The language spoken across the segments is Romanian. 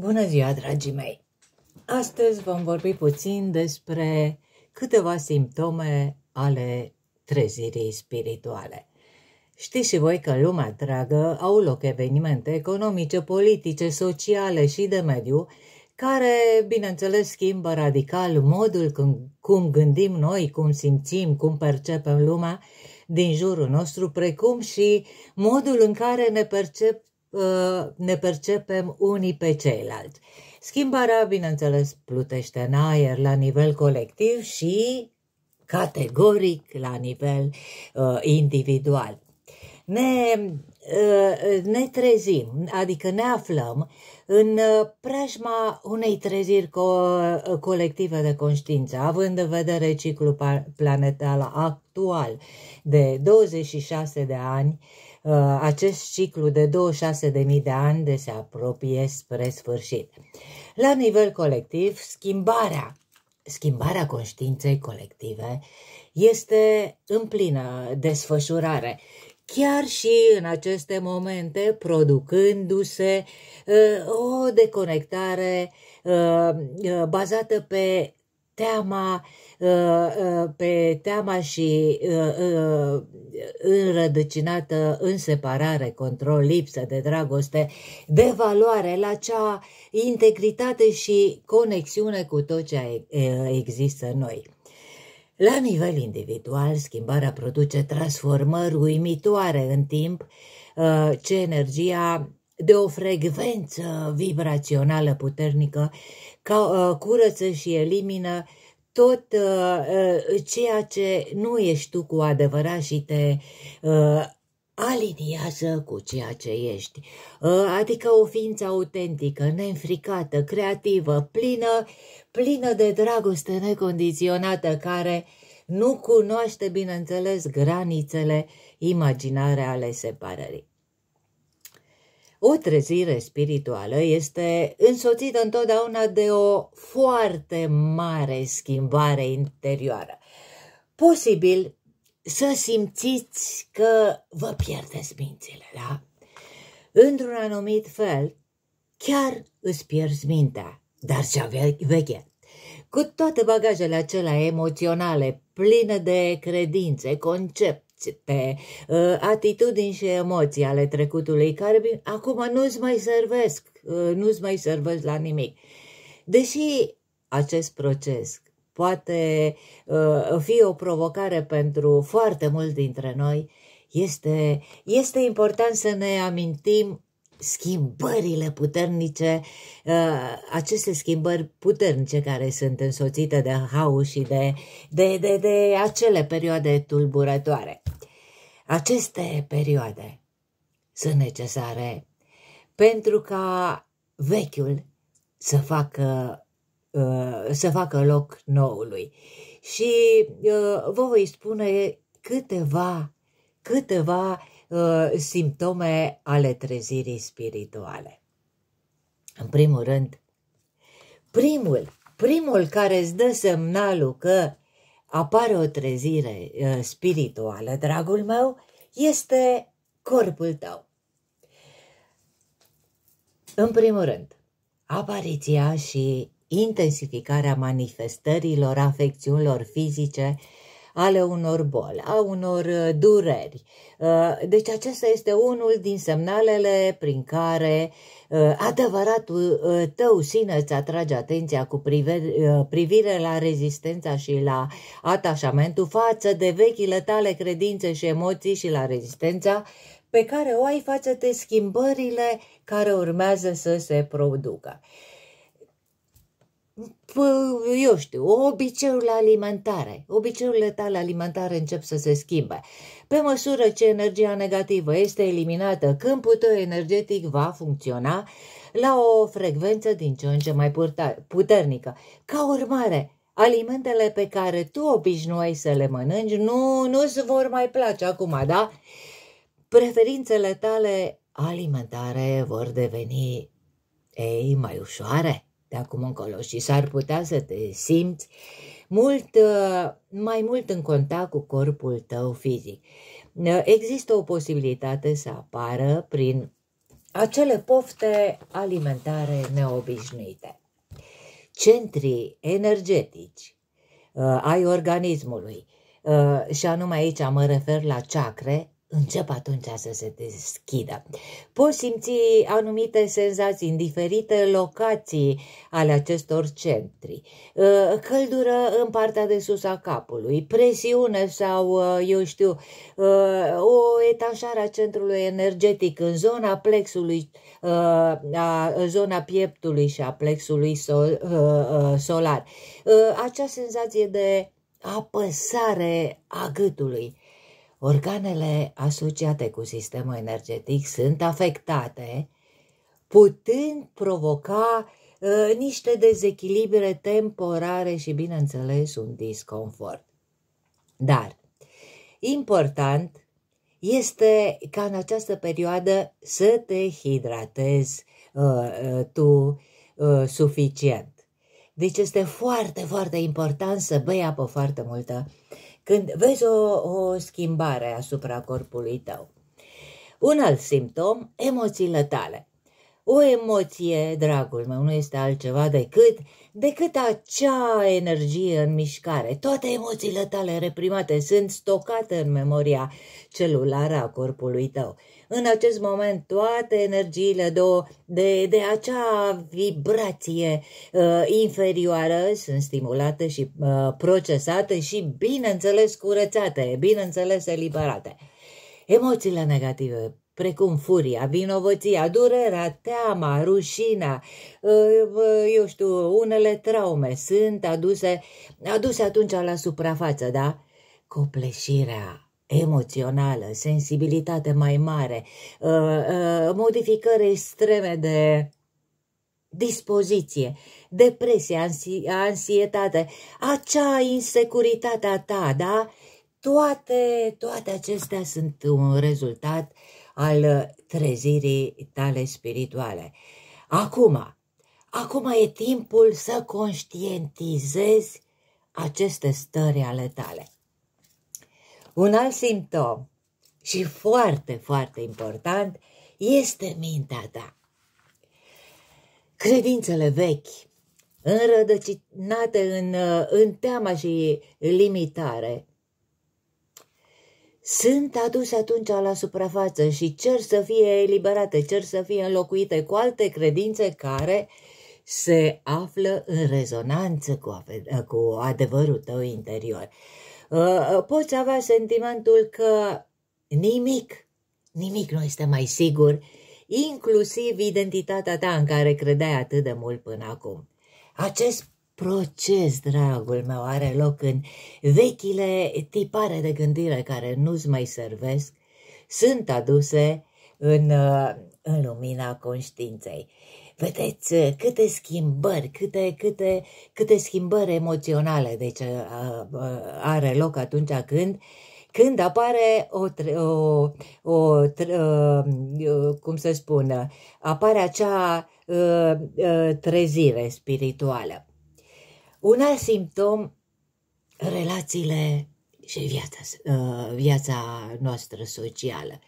Bună ziua, dragii mei! Astăzi vom vorbi puțin despre câteva simptome ale trezirii spirituale. Știți și voi că lumea dragă au loc evenimente economice, politice, sociale și de mediu, care, bineînțeles, schimbă radical modul cum gândim noi, cum simțim, cum percepem lumea din jurul nostru, precum și modul în care ne percep Ă, ne percepem unii pe ceilalți. Schimbarea, bineînțeles, plutește în aer la nivel colectiv și categoric la nivel uh, individual. Ne, uh, ne trezim, adică ne aflăm în preajma unei treziri co- colective de conștiință, având în vedere ciclul planetar actual de 26 de ani, uh, Uh, acest ciclu de 26.000 de ani de se apropie spre sfârșit. La nivel colectiv, schimbarea, schimbarea conștiinței colective este în plină desfășurare, chiar și în aceste momente, producându-se uh, o deconectare uh, bazată pe teama, ă, ă, pe teama și ă, înrădăcinată în separare, control, lipsă de dragoste, de valoare, la cea integritate și conexiune cu tot ce există în noi. La nivel individual, schimbarea produce transformări uimitoare în timp ce energia de o frecvență vibrațională puternică, ca, ă, curăță și elimină tot uh, ceea ce nu ești tu cu adevărat și te uh, aliniază cu ceea ce ești. Adică o ființă autentică, neînfricată, creativă, plină, plină de dragoste necondiționată, care nu cunoaște, bineînțeles, granițele imaginare ale separării. O trezire spirituală este însoțită întotdeauna de o foarte mare schimbare interioară. Posibil să simțiți că vă pierdeți mințile, da? Într-un anumit fel, chiar îți pierzi mintea, dar cea veche. Cu toate bagajele acelea emoționale, pline de credințe, concepte, pe uh, atitudini și emoții ale trecutului care acum nu-ți mai servesc, uh, nu-ți mai servesc la nimic. Deși acest proces poate uh, fi o provocare pentru foarte mulți dintre noi, este, este important să ne amintim schimbările puternice, uh, aceste schimbări puternice care sunt însoțite de haos și de, de, de, de acele perioade tulburătoare. Aceste perioade sunt necesare pentru ca vechiul să facă, uh, să facă loc noului. Și uh, vă voi spune câteva, câteva Uh, simptome ale trezirii spirituale. În primul rând, primul, primul care îți dă semnalul că apare o trezire uh, spirituală, dragul meu, este corpul tău. În primul rând, apariția și intensificarea manifestărilor afecțiunilor fizice ale unor boli, a unor uh, dureri. Uh, deci acesta este unul din semnalele prin care uh, adevăratul tău sine îți atrage atenția cu privire la rezistența și la atașamentul față de vechile tale credințe și emoții și la rezistența pe care o ai față de schimbările care urmează să se producă eu știu, obiceiurile alimentare, obiceiurile tale alimentare încep să se schimbe. Pe măsură ce energia negativă este eliminată, câmpul tău energetic va funcționa la o frecvență din ce în ce mai puternică. Ca urmare, alimentele pe care tu obișnuai să le mănânci nu, nu se vor mai place acum, da? Preferințele tale alimentare vor deveni, ei, mai ușoare de acum încolo și s-ar putea să te simți mult, uh, mai mult în contact cu corpul tău fizic. Uh, există o posibilitate să apară prin acele pofte alimentare neobișnuite. Centrii energetici uh, ai organismului, și anume aici mă refer la chakre, încep atunci să se deschidă. Poți simți anumite senzații în diferite locații ale acestor centri. Uh, căldură în partea de sus a capului, presiune sau, uh, eu știu, uh, o etanșare a centrului energetic în zona plexului, a zona pieptului și a plexului solar. Acea senzație de apăsare a gâtului organele asociate cu sistemul energetic sunt afectate, putând provoca ă, niște dezechilibre temporare și, bineînțeles, un disconfort. Dar, important este ca în această perioadă să te hidratezi uh, tu uh, suficient. Deci este foarte, foarte important să bei apă foarte multă când vezi o, o schimbare asupra corpului tău. Un alt simptom, emoțiile tale. O emoție, dragul meu, nu este altceva decât, decât acea energie în mișcare. Toate emoțiile tale reprimate sunt stocate în memoria celulară a corpului tău. În acest moment toate energiile două de, de acea vibrație uh, inferioară sunt stimulate și uh, procesate și, bineînțeles, curățate, bineînțeles, eliberate. Emoțiile negative, precum furia, vinovăția, durerea, teama, rușina, uh, eu știu, unele traume sunt aduse, aduse atunci la suprafață, da? Copleșirea, emoțională, sensibilitate mai mare, uh, uh, modificări extreme de dispoziție, depresie, ansietate, acea insecuritatea ta, da? Toate, toate acestea sunt un rezultat al trezirii tale spirituale. Acum, acum e timpul să conștientizezi aceste stări ale tale. Un alt simptom și foarte, foarte important este mintea ta. Credințele vechi, înrădăcinate în, în teama și limitare, sunt aduse atunci la suprafață și cer să fie eliberate, cer să fie înlocuite cu alte credințe care se află în rezonanță cu, adevărul tău interior. Uh, uh, poți avea sentimentul că nimic, nimic nu este mai sigur, inclusiv identitatea ta în care credeai atât de mult până acum. Acest proces, dragul meu, are loc în vechile tipare de gândire care nu-ți mai servesc, sunt aduse în, uh, în lumina conștiinței. Vedeți uh, câte schimbări, câte, câte, câte schimbări emoționale deci, uh, uh, are loc atunci când când apare o, o, o, o cum să spun, apare acea trezire spirituală. Un alt simptom, relațiile și viața, viața noastră socială.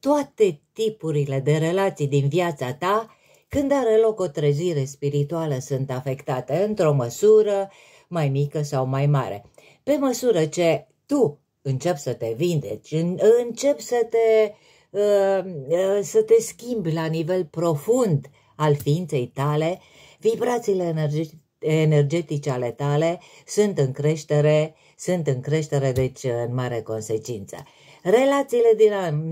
Toate tipurile de relații din viața ta când are loc o trezire spirituală, sunt afectate într-o măsură mai mică sau mai mare. Pe măsură ce tu începi să te vindeci, începi să te, uh, uh, să te schimbi la nivel profund al ființei tale, vibrațiile energetice ale tale sunt în creștere, sunt în creștere, deci în mare consecință. Relațiile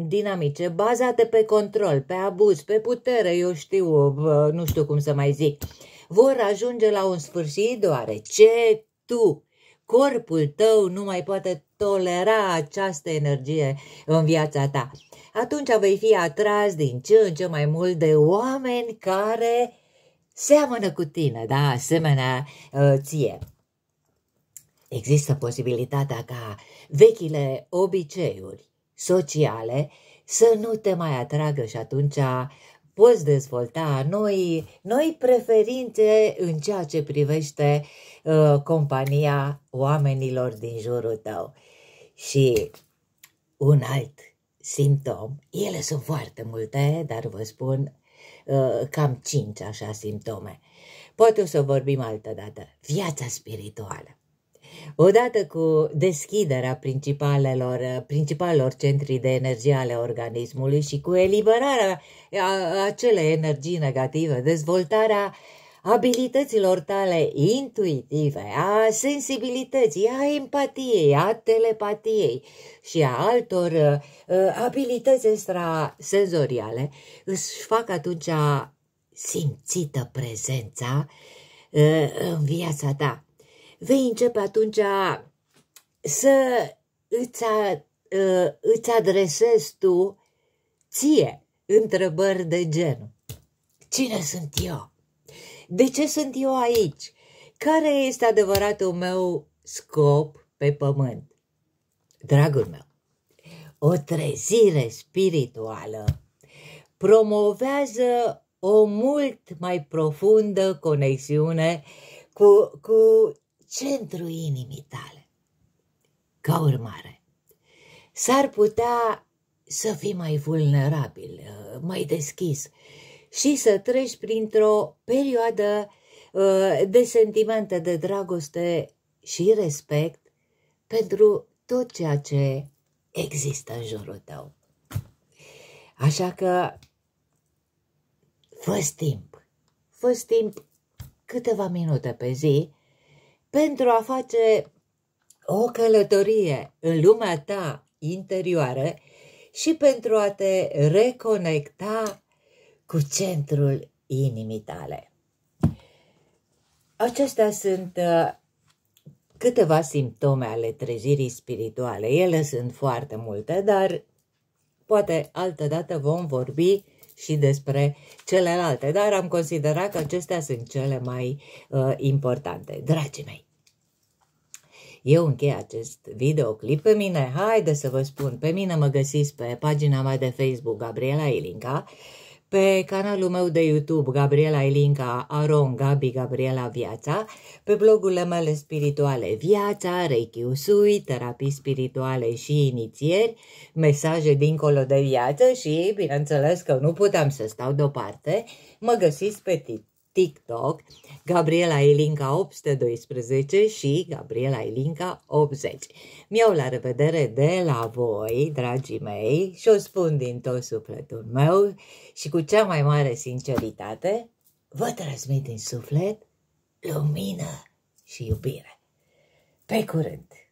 dinamice, bazate pe control, pe abuz, pe putere, eu știu, nu știu cum să mai zic, vor ajunge la un sfârșit deoarece tu, corpul tău, nu mai poate tolera această energie în viața ta. Atunci vei fi atras din ce în ce mai mult de oameni care seamănă cu tine, da, asemenea ă, ție. Există posibilitatea ca vechile obiceiuri sociale să nu te mai atragă și atunci poți dezvolta noi, noi preferințe în ceea ce privește uh, compania oamenilor din jurul tău. Și un alt simptom, ele sunt foarte multe, dar vă spun uh, cam cinci așa simptome. Poate o să vorbim altă dată. Viața spirituală. Odată cu deschiderea principalelor, principalelor centri de energie ale organismului și cu eliberarea acelei energii negative, dezvoltarea abilităților tale intuitive, a sensibilității, a empatiei, a telepatiei și a altor uh, abilități extrasenzoriale, îți fac atunci simțită prezența uh, în viața ta vei începe atunci să îți, a, ă, îți adresezi tu ție întrebări de genul. Cine sunt eu? De ce sunt eu aici? Care este adevăratul meu scop pe pământ? Dragul meu, o trezire spirituală promovează o mult mai profundă conexiune cu, cu centrul inimii tale. Ca urmare, s-ar putea să fii mai vulnerabil, mai deschis și să treci printr-o perioadă ă, de sentimente de dragoste și respect pentru tot ceea ce există în jurul tău. Așa că fă timp, fă timp câteva minute pe zi pentru a face o călătorie în lumea ta interioară și pentru a te reconecta cu centrul inimii tale. Acestea sunt uh, câteva simptome ale trezirii spirituale. Ele sunt foarte multe, dar poate altădată vom vorbi și despre celelalte, dar am considerat că acestea sunt cele mai uh, importante. Dragii mei, eu închei acest videoclip pe mine, haide să vă spun, pe mine mă găsiți pe pagina mea de Facebook Gabriela Ilinca, pe canalul meu de YouTube Gabriela Ilinca Aron Gabi Gabriela Viața, pe blogurile mele spirituale Viața, Reiki Usui, terapii spirituale și inițieri, mesaje dincolo de viață și, bineînțeles că nu puteam să stau deoparte, mă găsiți pe tip TikTok, Gabriela Elinca 812 și Gabriela Elinca 80. Mi-au la revedere de la voi, dragii mei, și o spun din tot sufletul meu și cu cea mai mare sinceritate, vă transmit din suflet lumină și iubire. Pe curând!